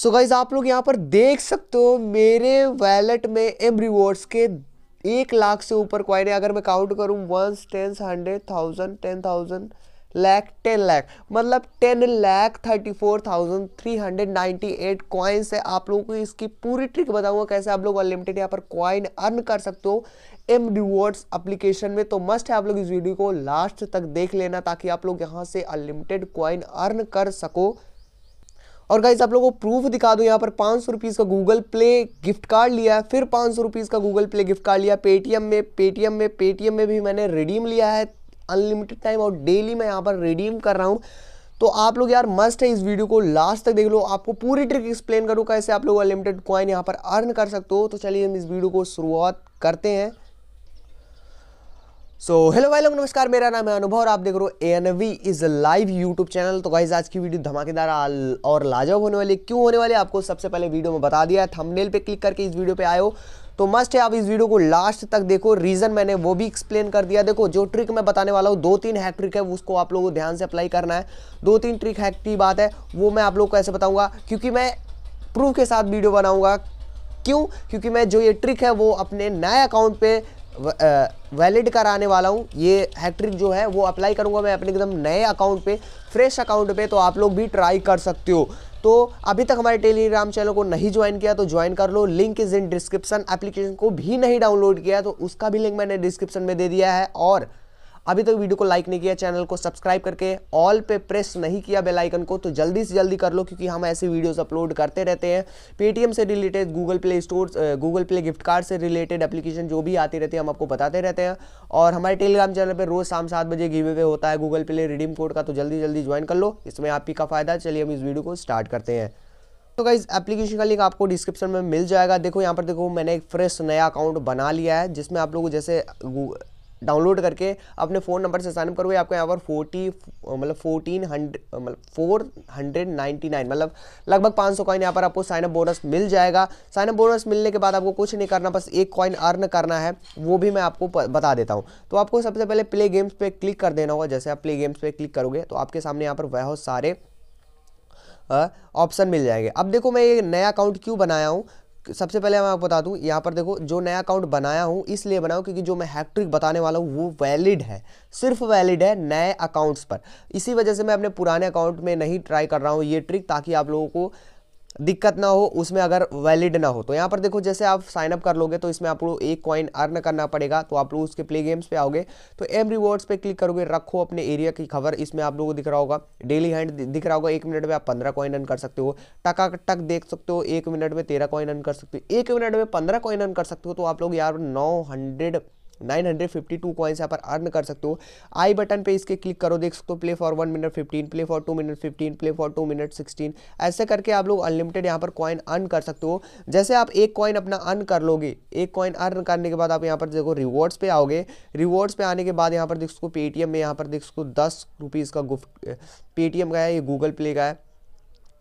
so guys आप लोग यहाँ पर देख सकते हो मेरे वैलेट में एम रिवॉर्ड्स के एक लाख से ऊपर क्वाइन है अगर मैं काउंट करूँ one ten hundred thousand ten thousand lakh ten lakh मतलब ten lakh thirty four thousand three hundred ninety eight coins है आप लोगों को इसकी पूरी ट्रिक बताऊंगा कैसे आप लोग अनलिमिटेड यहाँ पर कॉइन अर्न कर सकते हो एम रिवॉर्ड्स अप्लीकेशन में तो मस्ट है आप लोग इस वीडियो को लास्ट तक देख लेना ताकि आप लोग यहाँ से अनलिमिटेड कॉइन अर्न कर सको और गाइज आप लोगों को प्रूफ दिखा दूँ यहाँ पर पाँच सौ रुपीज़ का गूगल प्ले गिफ्ट कार्ड लिया है फिर पाँच सौ रुपीज़ का गूगल प्ले गिफ्ट कार्ड लिया पेटीएम में पेटीएम में पेटीएम में भी मैंने रिडीम लिया है अनलिमिटेड टाइम और डेली मैं यहाँ पर रिडीम कर रहा हूँ तो आप लोग यार मस्ट है इस वीडियो को लास्ट तक देख लो आपको पूरी ट्रिक एक्सप्लेन करूँ कैसे आप लोग अनलिमिटेड क्वाइन यहाँ पर अर्न कर सकते हो तो चलिए हम इस वीडियो को शुरुआत करते हैं सो हेलो भाई लोग नमस्कार मेरा नाम है अनुभव और आप देख रहे हो A N V is live YouTube channel तो गाइज आज की वीडियो धमाकेदार और लाजवाब होने वाली क्यों होने वाली आपको सबसे पहले वीडियो में बता दिया है थंबनेल पे क्लिक करके इस वीडियो पे आए हो तो मस्ट है आप इस वीडियो को लास्ट तक देखो रीज़न मैंने वो भी एक्सप्लेन कर दिया देखो जो ट्रिक मैं बताने वाला हूँ दो तीन हैक ट्रिक है उसको आप लोगों को ध्यान से अप्लाई करना है दो तीन ट्रिक हैक की बात है वो मैं आप लोग को ऐसे बताऊंगा क्योंकि मैं प्रूफ के साथ वीडियो बनाऊंगा क्यों क्योंकि मैं जो ये ट्रिक है वो अपने नए अकाउंट पे वैलिड कराने वाला हूँ ये हैट्रिक जो है वो अप्लाई करूँगा मैं अपने एकदम नए अकाउंट पे फ्रेश अकाउंट पे तो आप लोग भी ट्राई कर सकते हो तो अभी तक हमारे टेलीग्राम चैनल को नहीं ज्वाइन किया तो ज्वाइन कर लो link is in description application को भी नहीं डाउनलोड किया तो उसका भी लिंक मैंने डिस्क्रिप्शन में दे दिया है और अभी तक तो वीडियो को लाइक नहीं किया चैनल को सब्सक्राइब करके ऑल पे प्रेस नहीं किया बेल आइकन को तो जल्दी से जल्दी कर लो क्योंकि हम ऐसे वीडियोस अपलोड करते रहते हैं पेटीएम से related Google play store Google play gift card से रिलेटेड एप्लीकेशन जो भी आती रहती है हम आपको बताते रहते हैं और हमारे टेलीग्राम चैनल पर रोज़ शाम सात बजे गिवे वे होता है गूगल प्ले रिडीम कोड का तो जल्दी जल्दी ज्वाइन कर लो इसमें आप का फ़ायदा चलिए हम इस वीडियो को स्टार्ट करते हैं तो गाइज एप्लीकेशन का लिंक आपको डिस्क्रिप्शन में मिल जाएगा देखो यहाँ पर देखो मैंने एक फ्रेश नया अकाउंट बना लिया है जिसमें आप लोग जैसे डाउनलोड करके अपने फ़ोन नंबर से साइनअप करोगे आपको यहाँ पर फोर्टी मतलब फोर्टीन मतलब फोर हंड्रेड नाइन्टी नाइन मतलब लगभग पाँच सौ कॉइन यहाँ पर आपको साइनअप बोनस मिल जाएगा साइनअप बोनस मिलने के बाद आपको कुछ नहीं करना बस एक कॉइन अर्न करना है वो भी मैं आपको बता देता हूँ तो आपको सबसे पहले प्ले गेम्स पर क्लिक कर देना होगा जैसे आप प्ले गेम्स पर क्लिक करोगे तो आपके सामने यहाँ पर बहुत सारे ऑप्शन मिल जाएंगे अब देखो मैं ये नया अकाउंट क्यों बनाया हूँ सबसे पहले मैं आपको बता दूं यहाँ पर देखो जो नया अकाउंट बनाया हूँ इसलिए बनाऊँ क्योंकि जो मैं हैक्ट्रिक बताने वाला हूँ वो वैलिड है सिर्फ वैलिड है नए अकाउंट्स पर इसी वजह से मैं अपने पुराने अकाउंट में नहीं ट्राई कर रहा हूँ ये ट्रिक ताकि आप लोगों को दिक्कत ना हो उसमें अगर वैलिड ना हो तो यहाँ पर देखो जैसे आप साइनअप कर लोगे तो इसमें आप लोग एक कॉइन अर्न करना पड़ेगा तो आप लोग उसके प्ले गेम्स पे आओगे तो एम रिवॉर्ड्स पे क्लिक करोगे रखो अपने एरिया की खबर इसमें आप लोगों को दिख रहा होगा डेली हैंड दिख रहा होगा एक मिनट में आप पंद्रह कॉइन अर्न कर सकते हो टका टक देख सकते हो एक मिनट में तेरह कॉइन अर्न कर सकते हो एक मिनट में पंद्रह कॉइन अर्न कर सकते हो तो आप लोग यार नौ हंड्रेड 952 कॉइन्स यहाँ पर अर्न कर सकते हो आई बटन पे इसके क्लिक करो देख सकते हो play for one minute 15 play for two minute 15 play for two minute 16 ऐसे करके आप लोग अनलिमिटेड यहाँ पर कॉइन अर्न कर सकते हो जैसे आप एक कॉइन अपना अर्न कर लोगे एक कॉइन अर्न करने के बाद आप यहाँ पर देखो रिवॉर्ड्स पे आओगे रिवॉर्ड्स पे आने के बाद यहाँ पर देख सको पेटीएम में यहाँ पर देख सको दस रुपीज़ का गुफ्ट पेटीएम का है ये गूगल प्ले का है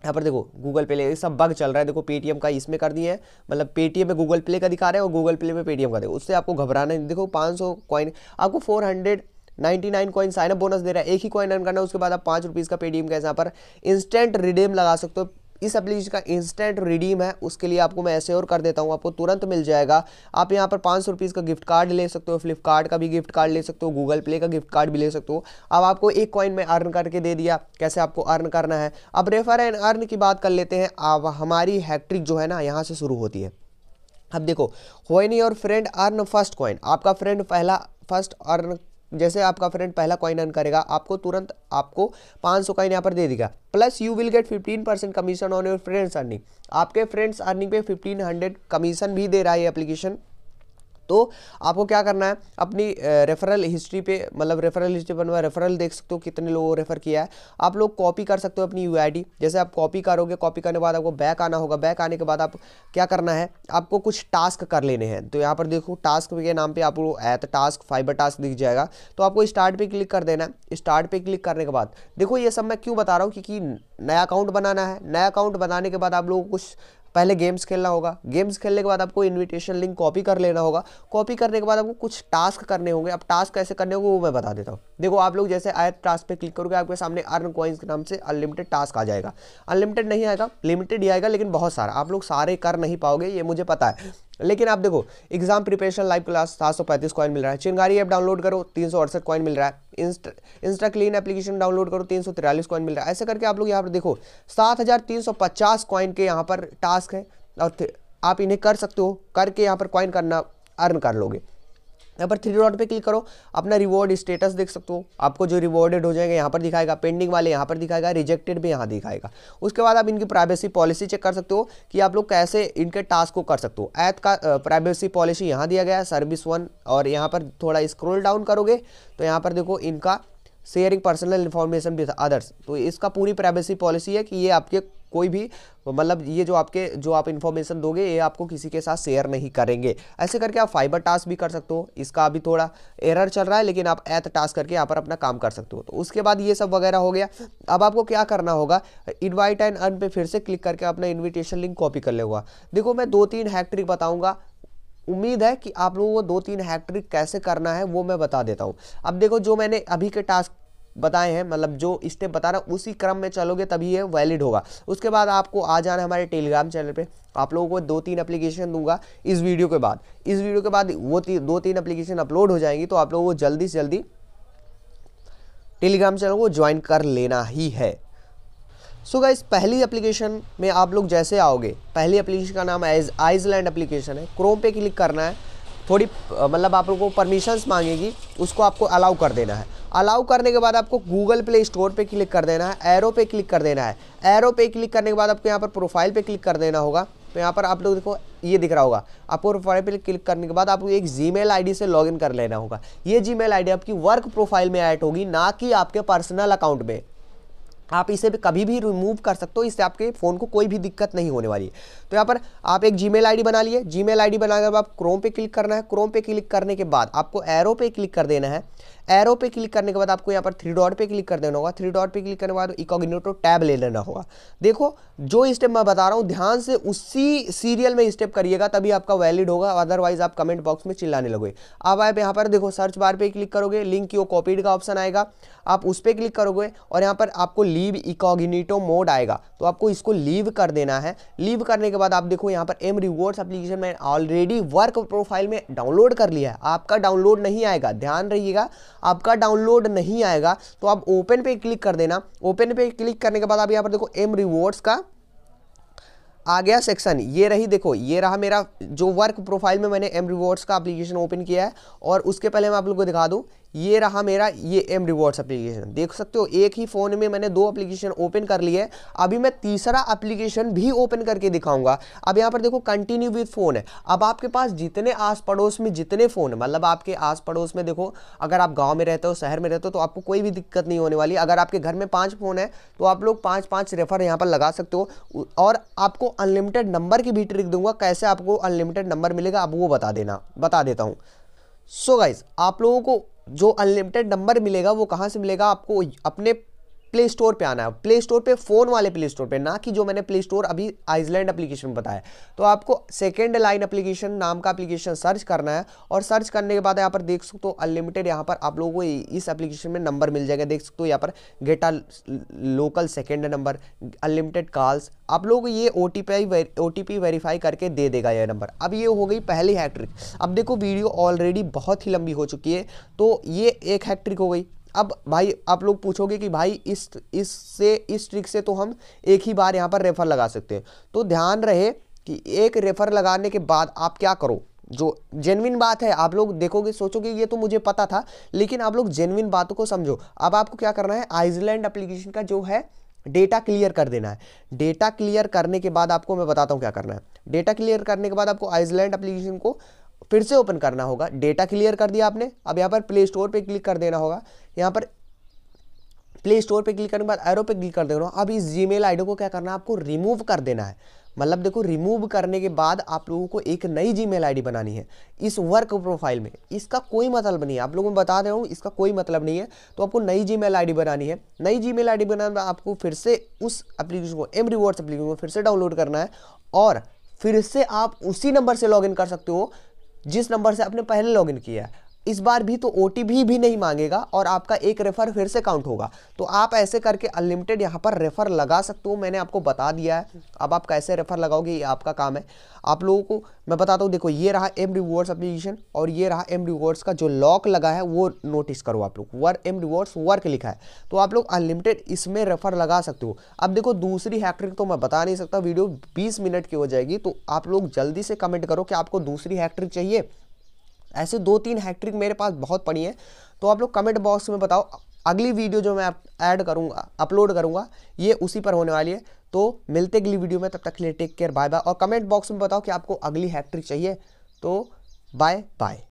यहाँ पर देखो गूगल पे सब बग चल रहा है देखो पेटीएम का इसमें कर दिए हैं मतलब पेटीएम में गूगल प्ले का दिखा रहे हैं और गूगल प्ले में पेटीएम का देखो उससे आपको घबराना नहीं देखो 500 सौ कॉइन आपको 400 99 कॉइन साइनअप बोनस दे रहा है एक ही कॉइन अर्न करना है उसके बाद आप पाँच रुपीज़ का पेटीएम का यहाँ पर इंस्टेंट रिडीम लगा सकते हो इस एप्लीकेशन का इंस्टेंट रिडीम है उसके लिए आपको मैं ऐसे और कर देता हूँ आपको तुरंत मिल जाएगा आप यहाँ पर पाँच सौ का गिफ्ट कार्ड ले सकते हो फ्लिपकार्ट का भी गिफ्ट कार्ड ले सकते हो गूगल प्ले का गिफ्ट कार्ड भी ले सकते हो अब आपको एक कॉइन में अर्न करके दे दिया कैसे आपको अर्न करना है अब रेफर एंड अर्न की बात कर लेते हैं अब हमारी हैक्ट्रिक जो है ना यहाँ से शुरू होती है अब देखो होनी और फ्रेंड अर्न फर्स्ट कॉइन आपका फ्रेंड पहला फर्स्ट अर्न जैसे आपका फ्रेंड पहला कॉइन अर्न करेगा आपको तुरंत आपको 500 कॉइन यहाँ पर दे देगा plus you will get 15 percent commission on your friends earning आपके फ्रेंड्स अर्निंग पे 1500 कमीशन भी दे रहा है एप्लीकेशन तो आपको क्या करना है अपनी रेफरल हिस्ट्री पे मतलब रेफरल हिस्ट्री बनवा रेफरल देख सकते हो कितने लोगों को रेफर किया है आप लोग कॉपी कर सकते हो अपनी यू जैसे आप कॉपी करोगे कॉपी करने के बाद आपको बैक आना होगा बैक आने के बाद आप क्या करना है आपको कुछ टास्क कर लेने हैं तो यहाँ पर देखो टास्क के नाम पर आपको ऐत टास्क फाइबर टास्क दिख जाएगा तो आपको स्टार्ट पर क्लिक कर देना है स्टार्ट पर क्लिक करने के बाद देखो ये सब मैं क्यों बता रहा हूँ क्योंकि नया अकाउंट बनाना है नया अकाउंट बनाने के बाद आप लोगों को कुछ पहले गेम्स खेलना होगा गेम्स खेलने के बाद आपको इन्विटेशन लिंक कॉपी कर लेना होगा कॉपी करने के बाद आपको कुछ टास्क करने होंगे अब टास्क कैसे करने होंगे वो मैं बता देता हूँ देखो आप लोग जैसे आयत टास्क पे क्लिक करोगे आपके सामने अर्न कॉइन्स के नाम से अनलिमिटेड टास्क आ जाएगा अनलिमिटेड नहीं आएगा लिमिटेड ही आएगा लेकिन बहुत सारा आप लोग सारे कर नहीं पाओगे ये मुझे पता है लेकिन आप देखो एग्जाम प्रिपरेशन लाइव क्लास सात सौ पैंतीस कॉइन मिल रहा है चिंगारी ऐप डाउनलोड करो तीन सौ अड़सठ कॉइन मिल रहा है Insta Insta clean application download करो तीन सौ तिरालीस कॉइन मिल रहा है ऐसे करके आप लोग यहाँ पर देखो सात हज़ार तीन सौ पचास कॉइन के यहाँ पर टास्क है और आप इन्हें कर सकते हो करके यहाँ पर कॉइन करना अर्न कर लोगे यहाँ पर थ्री डॉट पे क्लिक करो अपना रिवॉर्ड स्टेटस देख सकते हो आपको जो रिवॉर्डेड हो जाएंगे यहाँ पर दिखाएगा पेंडिंग वाले यहाँ पर दिखाएगा रिजेक्टेड भी यहाँ दिखाएगा उसके बाद आप इनकी प्राइवेसी पॉलिसी चेक कर सकते हो कि आप लोग कैसे इनके टास्क को कर सकते हो ऐत का प्राइवेसी पॉलिसी यहाँ दिया गया है सर्विस वन और यहाँ पर थोड़ा स्क्रोल डाउन करोगे तो यहाँ पर देखो इनका sharing personal information with others तो इसका पूरी प्राइवेसी पॉलिसी है कि ये आपके कोई भी मतलब ये जो आपके जो आप इन्फॉर्मेशन दोगे ये आपको किसी के साथ शेयर नहीं करेंगे ऐसे करके आप फाइबर टास्क भी कर सकते हो इसका अभी थोड़ा एरर चल रहा है लेकिन आप एथ टास्क करके यहाँ पर अपना काम कर सकते हो तो उसके बाद ये सब वगैरह हो गया अब आपको क्या करना होगा इन्वाइट एंड अर्न पे फिर से क्लिक करके अपना इन्विटेशन लिंक कॉपी कर लेगा देखो मैं दो तीन हैक ट्रिक बताऊँगा उम्मीद है कि आप लोगों को दो तीन हैट्रिक कैसे करना है वो मैं बता देता हूँ अब देखो जो मैंने अभी के टास्क बताए हैं मतलब जो स्टेप बता रहा उसी क्रम में चलोगे तभी ये वैलिड होगा उसके बाद आपको आ जाना है हमारे टेलीग्राम चैनल पे आप लोगों को दो तीन एप्लीकेशन दूंगा इस वीडियो के बाद इस वीडियो के बाद वो ती, दो तीन एप्लीकेशन अपलोड हो जाएंगी तो आप लोगों को जल्दी से जल्दी टेलीग्राम चैनल को ज्वाइन कर लेना ही है सो so गाइज पहली एप्लीकेशन में आप लोग जैसे आओगे पहली एप्लीकेशन का नाम आइज आइजलैंड एप्लीकेशन है क्रोम पे क्लिक करना है थोड़ी मतलब आप लोगों को परमिशंस मांगेगी उसको आपको अलाउ कर देना है अलाउ करने के बाद आपको गूगल प्ले स्टोर पे क्लिक कर देना है एरो पे क्लिक कर देना है एरो पे क्लिक करने के बाद आपको यहाँ पर प्रोफाइल पे क्लिक कर देना होगा तो यहाँ पर आप लोग देखो ये दिख रहा होगा आपको प्रोफाइल पे क्लिक करने के बाद आपको एक आई डी से इन कर लेना होगा ये आई डी आपकी वर्क प्रोफाइल में ऐड होगी ना कि आपके पर्सनल अकाउंट में आप इसे भी कभी भी रिमूव कर सकते हो इससे आपके फ़ोन को कोई भी दिक्कत नहीं होने वाली है तो यहाँ पर आप एक जी मेल बना लिए जी आई डी बनाकर आप क्रोम पे क्लिक करना है क्रोम पे क्लिक करने के बाद आपको एरो पे क्लिक कर देना है एरो पे क्लिक करने के बाद आपको यहाँ पर थ्री डॉट पे क्लिक कर देना होगा थ्री डॉट पे क्लिक करने के बाद इकोग्नेटो टैब ले लेना होगा देखो जो स्टेप मैं बता रहा हूँ ध्यान से उसी सीरियल में स्टेप करिएगा तभी आपका वैलिड होगा अदरवाइज आप कमेंट बॉक्स में चिल्लाने लगोगे अब आप यहाँ पर देखो सर्च बार पर क्लिक करोगे लिंक की वो कॉपीड का ऑप्शन आएगा आप उस पर क्लिक करोगे और यहाँ पर आपको लीव इकोग्नेटो मोड आएगा तो आपको इसको लीव कर देना है लीव करने के बाद आप देखो यहाँ पर एम रिवॉर्ड्स एप्लीकेशन मैंने ऑलरेडी वर्क प्रोफाइल में डाउनलोड कर लिया है आपका डाउनलोड नहीं आएगा ध्यान रहिएगा आपका डाउनलोड नहीं आएगा तो आप ओपन पे क्लिक कर देना ओपन पे क्लिक करने के बाद आप यहाँ पर देखो एम रिवॉर्ड्स का आ गया सेक्शन ये रही देखो ये रहा मेरा जो वर्क प्रोफाइल में मैंने एम रिवॉर्ड्स का एप्लीकेशन ओपन किया है और उसके पहले मैं आप लोग को दिखा दूँ ये रहा मेरा ये एम रिवॉर्ड्स एप्लीकेशन देख सकते हो एक ही फ़ोन में मैंने दो एप्लीकेशन ओपन कर लिए अभी मैं तीसरा एप्लीकेशन भी ओपन करके दिखाऊंगा अब यहाँ पर देखो कंटिन्यू विथ फ़ोन है अब आपके पास जितने आस पड़ोस में जितने फ़ोन मतलब आपके आस पड़ोस में देखो अगर आप गाँव में रहते हो शहर में रहते हो तो आपको कोई भी दिक्कत नहीं होने वाली अगर आपके घर में पाँच फ़ोन है तो आप लोग पाँच पाँच रेफर यहाँ पर लगा सकते हो और आपको अनलिमिटेड नंबर की भी ट्रिक दूंगा कैसे आपको अनलिमिटेड नंबर मिलेगा आप वो बता देना बता देता हूँ सो so गाइज आप लोगों को जो अनलिमिटेड नंबर मिलेगा वो कहाँ से मिलेगा आपको अपने प्ले स्टोर पे आना है प्ले स्टोर पे फ़ोन वाले प्ले स्टोर पे ना कि जो मैंने प्ले स्टोर अभी आइसलैंड एप्लीकेशन बताया तो आपको सेकेंड लाइन एप्लीकेशन नाम का एप्लीकेशन सर्च करना है और सर्च करने के बाद यहाँ पर देख सकते हो अनलिमिटेड यहाँ पर आप लोगों को इस एप्लीकेशन में नंबर मिल जाएगा देख सकते हो यहाँ पर get a local second number unlimited calls आप लोग ये O T P O T P verify करके दे देगा यह नंबर अब ये हो गई पहली हैट्रिक अब देखो वीडियो ऑलरेडी बहुत ही लंबी हो चुकी है तो ये एक हैट्रिक हो गई अब भाई आप लोग पूछोगे कि भाई इस इससे इस ट्रिक से तो हम एक ही बार यहाँ पर रेफर लगा सकते हैं तो ध्यान रहे कि एक रेफर लगाने के बाद आप क्या करो जो जेनविन बात है आप लोग देखोगे सोचोगे ये तो मुझे पता था लेकिन आप लोग जेनविन बातों को समझो अब आपको क्या करना है आइसलैंड एप्लीकेशन का जो है डेटा क्लियर कर देना है डेटा क्लियर करने के बाद आपको मैं बताता हूँ क्या करना है डेटा क्लियर करने के बाद आपको आइसलैंड एप्लीकेशन को फिर से ओपन करना होगा डेटा क्लियर कर दिया आपने अब यहाँ पर प्ले स्टोर पर क्लिक कर देना होगा यहाँ पर प्ले स्टोर पर क्लिक करने के बाद एरो पे क्लिक कर देना अब इस जी मेल को क्या करना है आपको रिमूव कर देना है मतलब देखो रिमूव करने के बाद आप लोगों को एक नई जी मेल बनानी है इस वर्क प्रोफाइल में इसका कोई मतलब नहीं है आप लोगों को बता दे रहा हूँ इसका कोई मतलब नहीं है तो आपको नई जी मेल बनानी है नई जी मेल आई बनाने में आपको फिर से उस एप्लीकेशन को एम रिवॉर्ड्स एप्लीकेशन को फिर से डाउनलोड करना है और फिर से आप उसी नंबर से लॉग कर सकते हो जिस नंबर से आपने पहले लॉगिन किया इस बार भी तो ओ भी नहीं मांगेगा और आपका एक रेफर फिर से काउंट होगा तो आप ऐसे करके अनलिमिटेड यहाँ पर रेफर लगा सकते हो मैंने आपको बता दिया है अब आप कैसे रेफर लगाओगे ये आपका काम है आप लोगों को मैं बताता हूँ देखो ये रहा एम रिवॉर्ड्स अप्लीकेशन और ये रहा एम रिवॉर्ड्स का जो लॉक लगा है वो नोटिस करो आप लोग वर एम रिवॉर्ड्स वर्क लिखा है तो आप लोग अनलिमिटेड इसमें रेफर लगा सकते हो अब देखो दूसरी हैक्ट्रिक तो मैं बता नहीं सकता वीडियो बीस मिनट की हो जाएगी तो आप लोग जल्दी से कमेंट करो कि आपको दूसरी हैक्ट्रिक चाहिए ऐसे दो तीन हैट्रिक मेरे पास बहुत पड़ी हैं तो आप लोग कमेंट बॉक्स में बताओ अगली वीडियो जो मैं ऐड करूँगा अपलोड करूँगा ये उसी पर होने वाली है तो मिलते अगली वीडियो में तब तक के लिए टेक केयर बाय बाय और कमेंट बॉक्स में बताओ कि आपको अगली हैट्रिक चाहिए तो बाय बाय